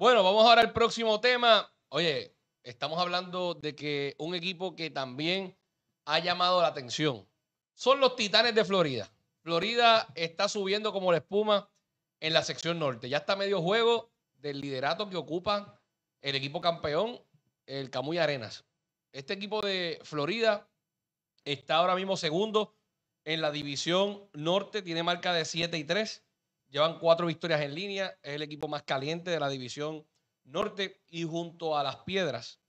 Bueno, vamos ahora al próximo tema. Oye, estamos hablando de que un equipo que también ha llamado la atención son los Titanes de Florida. Florida está subiendo como la espuma en la sección norte. Ya está medio juego del liderato que ocupa el equipo campeón, el Camuy Arenas. Este equipo de Florida está ahora mismo segundo en la división norte, tiene marca de 7 y 3. Llevan cuatro victorias en línea. Es el equipo más caliente de la división norte y junto a Las Piedras.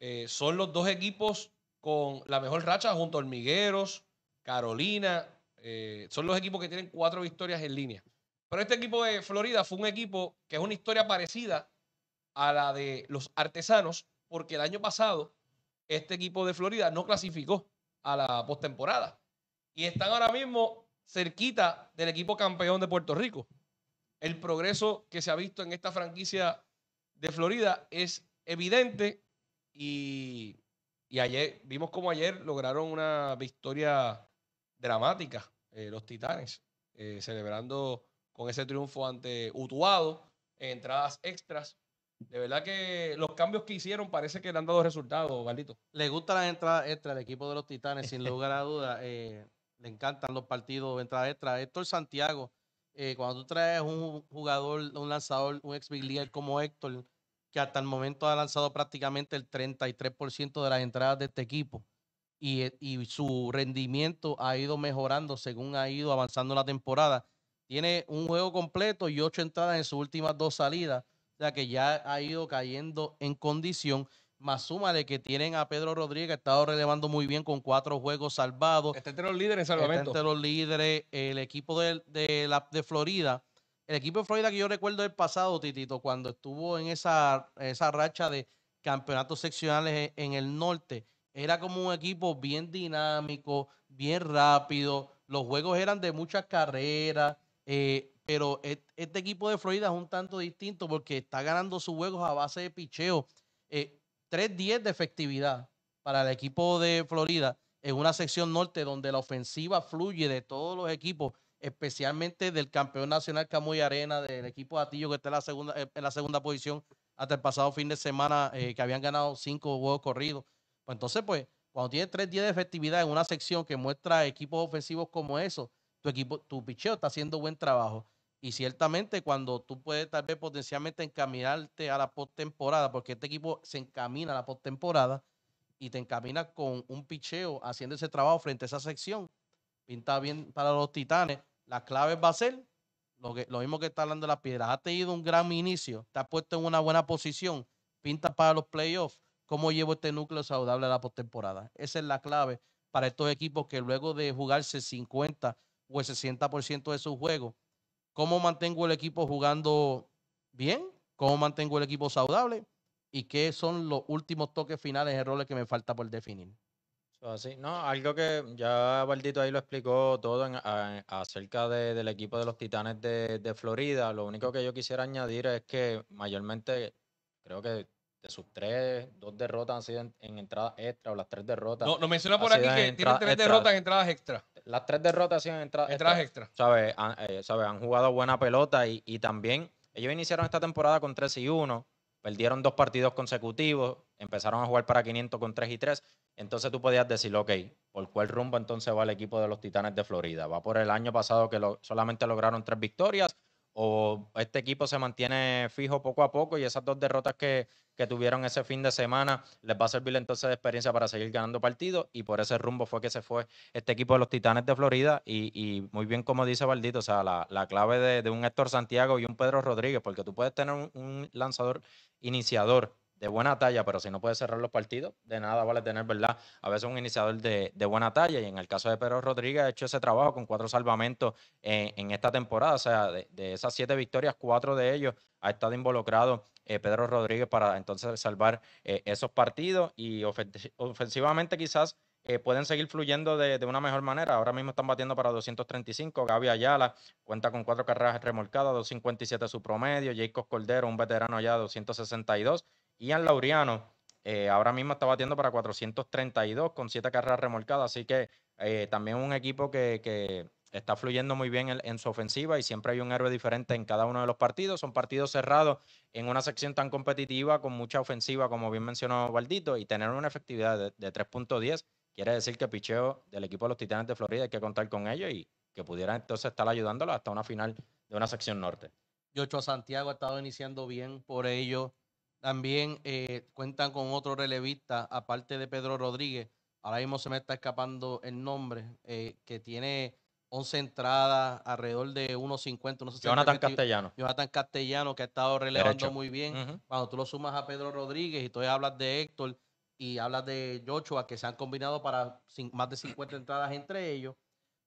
Eh, son los dos equipos con la mejor racha junto a Hormigueros, Carolina. Eh, son los equipos que tienen cuatro victorias en línea. Pero este equipo de Florida fue un equipo que es una historia parecida a la de los artesanos, porque el año pasado este equipo de Florida no clasificó a la postemporada. Y están ahora mismo cerquita del equipo campeón de Puerto Rico. El progreso que se ha visto en esta franquicia de Florida es evidente y, ayer vimos como ayer lograron una victoria dramática eh, los Titanes, eh, celebrando con ese triunfo ante Utuado entradas extras. De verdad que los cambios que hicieron parece que le han dado resultados, Galito. Le gusta la entrada extra al equipo de los Titanes, sin lugar a dudas. Eh, encantan los partidos de entrada extra. Héctor Santiago, eh, cuando tú traes un jugador, un lanzador, un ex big leader como Héctor, que hasta el momento ha lanzado prácticamente el 33% de las entradas de este equipo y, eh, y su rendimiento ha ido mejorando según ha ido avanzando la temporada. Tiene un juego completo y ocho entradas en sus últimas dos salidas, o sea que ya ha ido cayendo en condición más suma de que tienen a Pedro Rodríguez, que ha estado relevando muy bien con cuatro juegos salvados. Está entre los líderes en Está entre los líderes, el equipo de, la, de Florida. El equipo de Florida que yo recuerdo del pasado, Titito, cuando estuvo en esa, esa racha de campeonatos seccionales e, en, el norte, era como un equipo bien dinámico, bien rápido. Los juegos eran de muchas carreras, eh, pero este equipo de Florida es un tanto distinto porque está ganando sus juegos a base de picheo. Eh, Tres 10 de efectividad para el equipo de Florida en una sección norte donde la ofensiva fluye de todos los equipos, especialmente del campeón nacional Camuy Arena, del equipo de Atillo que está en la segunda, eh, en la segunda posición hasta el pasado fin de semana, eh, que habían ganado cinco juegos corridos. Pues entonces, pues, cuando tienes tres días de efectividad en una sección que muestra equipos ofensivos como eso, tu equipo, tu picheo está haciendo buen trabajo. Y ciertamente cuando tú puedes tal vez potencialmente encaminarte a la postemporada, porque este equipo se encamina a la postemporada y te encamina con un picheo haciendo ese trabajo frente a esa sección, pinta bien para los titanes, la clave va a ser lo, que, lo mismo que está hablando de las piedras. Has tenido un gran inicio, te has puesto en una buena posición, pinta para los playoffs. ¿Cómo llevo este núcleo saludable a la postemporada? Esa es la clave para estos equipos que luego de jugarse 50 o el 60% de sus juegos, cómo mantengo el equipo jugando bien, cómo mantengo el equipo saludable y qué son los últimos toques finales, errores que me falta por definir. Así, no, algo que ya Valdito ahí lo explicó todo acerca del equipo de los Titanes de Florida. Lo único que yo quisiera añadir es que mayormente creo que sus tres, dos derrotas han sido en, entradas extra o las tres derrotas. No, no menciona por aquí que tiene tres derrotas en entradas extra. Las tres derrotas han sido en entradas, extra. ¿Sabes? Eh, han, jugado buena pelota y, también ellos iniciaron esta temporada con 3 y 1, perdieron dos partidos consecutivos, empezaron a jugar para 500 con 3 y 3. Entonces tú podías decir, ok, ¿por cuál rumbo entonces va el equipo de los Titanes de Florida? ¿Va por el año pasado que solamente lograron tres victorias? o este equipo se mantiene fijo poco a poco y esas dos derrotas que, tuvieron ese fin de semana les va a servir entonces de experiencia para seguir ganando partidos y por ese rumbo fue que se fue este equipo de los Titanes de Florida y, muy bien como dice baldito o sea, la, clave de, un Héctor Santiago y un Pedro Rodríguez, porque tú puedes tener un lanzador iniciador de buena talla, pero si no puede cerrar los partidos, de nada vale tener, ¿verdad? A veces un iniciador de, buena talla. Y en el caso de Pedro Rodríguez, ha hecho ese trabajo con cuatro salvamentos en, esta temporada. O sea, de, esas siete victorias, cuatro de ellos ha estado involucrado eh, Pedro Rodríguez para entonces salvar eh, esos partidos. Y ofensivamente, quizás eh, pueden seguir fluyendo de, de, una mejor manera. Ahora mismo están batiendo para 235. Gaby Ayala cuenta con cuatro carreras remolcadas, 257 su promedio. Jacob Cordero, un veterano ya, 262. Ian Laureano eh, ahora mismo está batiendo para 432 con 7 carreras remolcadas, así que eh, también un equipo que, está fluyendo muy bien en, su ofensiva y siempre hay un héroe diferente en cada uno de los partidos. Son partidos cerrados en una sección tan competitiva con mucha ofensiva, como bien mencionó Valdito, y tener una efectividad de, 3.10 quiere decir que el picheo del equipo de los Titanes de Florida hay que contar con ellos y que pudiera entonces estar ayudándolo hasta una final de una sección norte. Yocho Santiago ha estado iniciando bien por ello. También eh, cuentan con otro relevista, aparte de Pedro Rodríguez, ahora mismo se me está escapando el nombre, eh, que tiene 11 entradas, alrededor de 1.50, no sé si Jonathan Castellano. Jonathan Castellano, que ha estado relevando muy bien. Cuando tú lo sumas a Pedro Rodríguez y tú hablas de Héctor y hablas de Joshua, que se han combinado para más de 50 entradas entre ellos,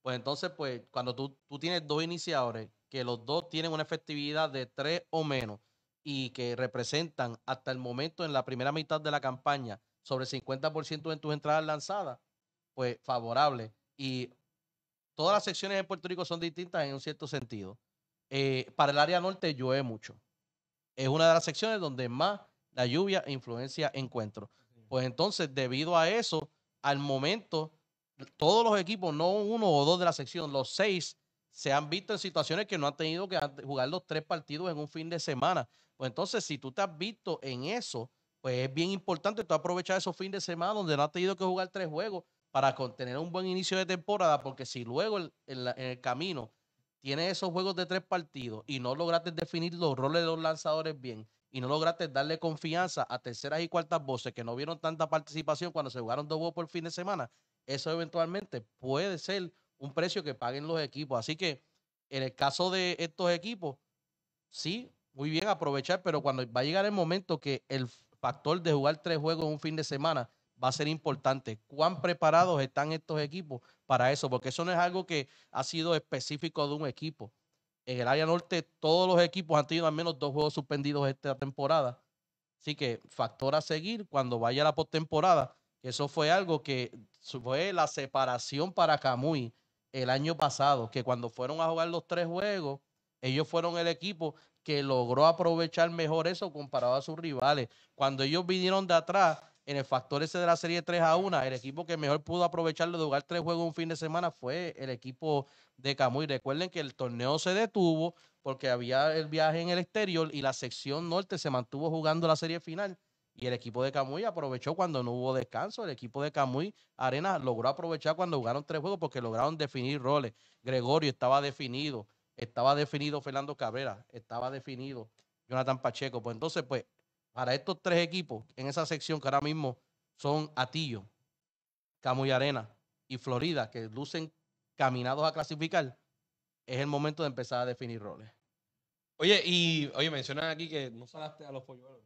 pues entonces, pues cuando tú, tú tienes dos iniciadores, que los dos tienen una efectividad de tres o menos, y que representan hasta el momento en la primera mitad de la campaña sobre 50% de tus entradas lanzadas, pues favorable. Y todas las secciones en Puerto Rico son distintas en un cierto sentido. Eh, para el área norte llueve mucho. Es una de las secciones donde más la lluvia e influencia encuentro. Pues entonces, debido a eso, al momento, todos los equipos, no uno o dos de la sección, los seis, se han visto en situaciones que no han tenido que jugar los tres partidos en un fin de semana. Pues entonces, si tú te has visto en eso, pues es bien importante tú aprovechar esos fines de semana donde no has tenido que jugar tres juegos para contener un buen inicio de temporada, porque si luego en, el camino tienes esos juegos de tres partidos y no lograste definir los roles de los lanzadores bien y no lograste darle confianza a terceras y cuartas voces que no vieron tanta participación cuando se jugaron dos juegos por fin de semana, eso eventualmente puede ser un precio que paguen los equipos. Así que en el caso de estos equipos, sí, muy bien aprovechar, pero cuando va a llegar el momento que el factor de jugar tres juegos en un fin de semana va a ser importante. ¿Cuán preparados están estos equipos para eso? Porque eso no es algo que ha sido específico de un equipo. En el área norte todos los equipos han tenido al menos dos juegos suspendidos esta temporada. Así que factor a seguir cuando vaya la postemporada. Eso fue algo que fue la separación para Camuy el año pasado, que cuando fueron a jugar los tres juegos, ellos fueron el equipo que logró aprovechar mejor eso comparado a sus rivales. Cuando ellos vinieron de atrás, en el factor ese de la serie 3 a 1, el equipo que mejor pudo aprovecharlo de jugar tres juegos un fin de semana fue el equipo de Camuy. Recuerden que el torneo se detuvo porque había el viaje en el exterior y la sección norte se mantuvo jugando la serie final. Y el equipo de Camuy aprovechó cuando no hubo descanso. El equipo de Camuy Arena logró aprovechar cuando jugaron tres juegos porque lograron definir roles. Gregorio estaba definido estaba definido Fernando Cabrera, estaba definido Jonathan Pacheco. Pues entonces, pues, para estos tres equipos en esa sección que ahora mismo son Atillo, Camuy Arena y Florida, que lucen caminados a clasificar, es el momento de empezar a definir roles. Oye, y oye, mencionan aquí que no salaste a los polluelos.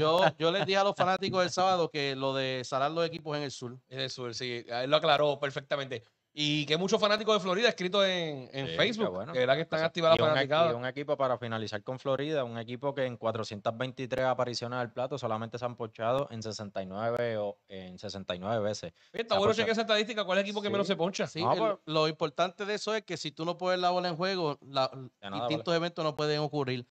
yo, yo, les dije a los fanáticos el sábado que lo de salar los equipos en el sur. En el sur, sí. Él lo aclaró perfectamente. Y que muchos fanáticos de Florida escritos en, Facebook, que que la que están activadas Y un equipo para finalizar con Florida, un equipo que en 423 apariciones al plato solamente se han ponchado en 69 o en 69 veces. Está bueno chequear esa estadística, ¿cuál es el equipo que menos se poncha? Pues. lo importante de eso es que si tú no puedes la bola en juego, la, distintos pues. eventos no pueden ocurrir.